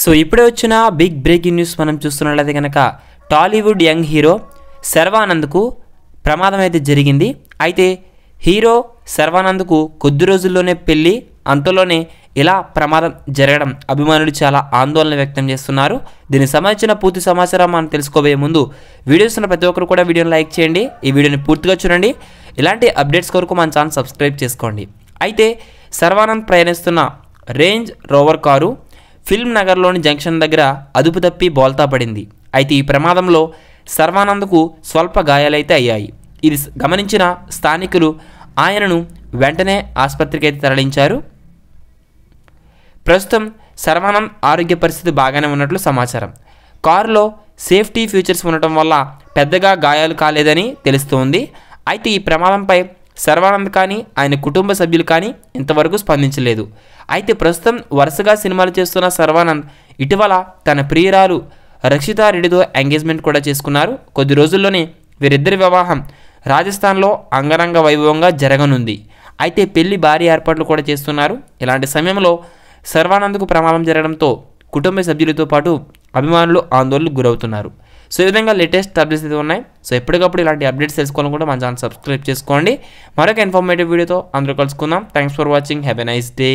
so ఇప్పుడే వచ్చిన big breaking news మనం చూస్తున్నట్లయితే కనుక టాలీవుడ్ యంగ్ హీరో శర్వానంద్కు ప్రమాదం అయితే జరిగింది అయితే హీరో శర్వానంద్కు కొద్ది రోజుల్లోనే పెళ్ళి అంతలోనే ఇలా ప్రమాదం జరగడం అభిమానులు చాలా ఆందోళన వ్యక్తం చేస్తున్నారు దీనికి సంబంధించిన పూర్తి సమాచారం మనం తెలుసుకోబోయే ముందు వీడియోస్ ఉన్న ప్రతి ఒక్కరు కూడా వీడియోని లైక్ చేయండి ఈ వీడియోని పూర్తిగా చూడండి ఇలాంటి అప్డేట్స్ కొరకు మన ఛానల్ సబ్స్క్రైబ్ చేసుకోండి అయితే శర్వానంద్ ప్రయాణిస్తున్న రేంజ్ రోవర్ కారు ఫిల్మ్ నగర్లోని జంక్షన్ దగ్గర అదుపు తప్పి బోల్తా పడింది అయితే ఈ ప్రమాదంలో సర్వానంద్కు స్వల్ప గాయాలైతే అయ్యాయి ఇది గమనించిన స్థానికులు ఆయనను వెంటనే ఆసుపత్రికైతే తరలించారు ప్రస్తుతం సర్వానంద్ ఆరోగ్య పరిస్థితి బాగానే ఉన్నట్లు సమాచారం కారులో సేఫ్టీ ఫీచర్స్ ఉండటం వల్ల పెద్దగా గాయాలు కాలేదని తెలుస్తోంది అయితే ఈ ప్రమాదంపై సర్వానంద్ కానీ ఆయన కుటుంబ సభ్యులు కానీ ఇంతవరకు స్పందించలేదు అయితే ప్రస్తుతం వరుసగా సినిమాలు చేస్తున్న సర్వానంద్ ఇటీవల తన ప్రియురాలు రక్షితారెడ్డితో ఎంగేజ్మెంట్ కూడా చేసుకున్నారు కొద్ది రోజుల్లోనే వీరిద్దరి వివాహం రాజస్థాన్లో అంగరంగ వైభవంగా జరగనుంది అయితే పెళ్లి భారీ ఏర్పాట్లు కూడా చేస్తున్నారు ఇలాంటి సమయంలో సర్వానంద్కు ప్రమాదం జరగడంతో కుటుంబ సభ్యులతో పాటు అభిమానులు ఆందోళనకు గురవుతున్నారు సో ఈ విధంగా లేటెస్ట్ అప్డేట్స్ అయితే ఉన్నాయి సో ఎప్పటికప్పుడు ఇలాంటి అప్డేట్స్ కూడా మన ఛానల్ సబ్స్క్రైబ్ చేసుకోండి మరొక ఇన్ఫర్మేటివ్ వీడియోతో అందరూ కలుసుకుందాం thanks for watching happy nice day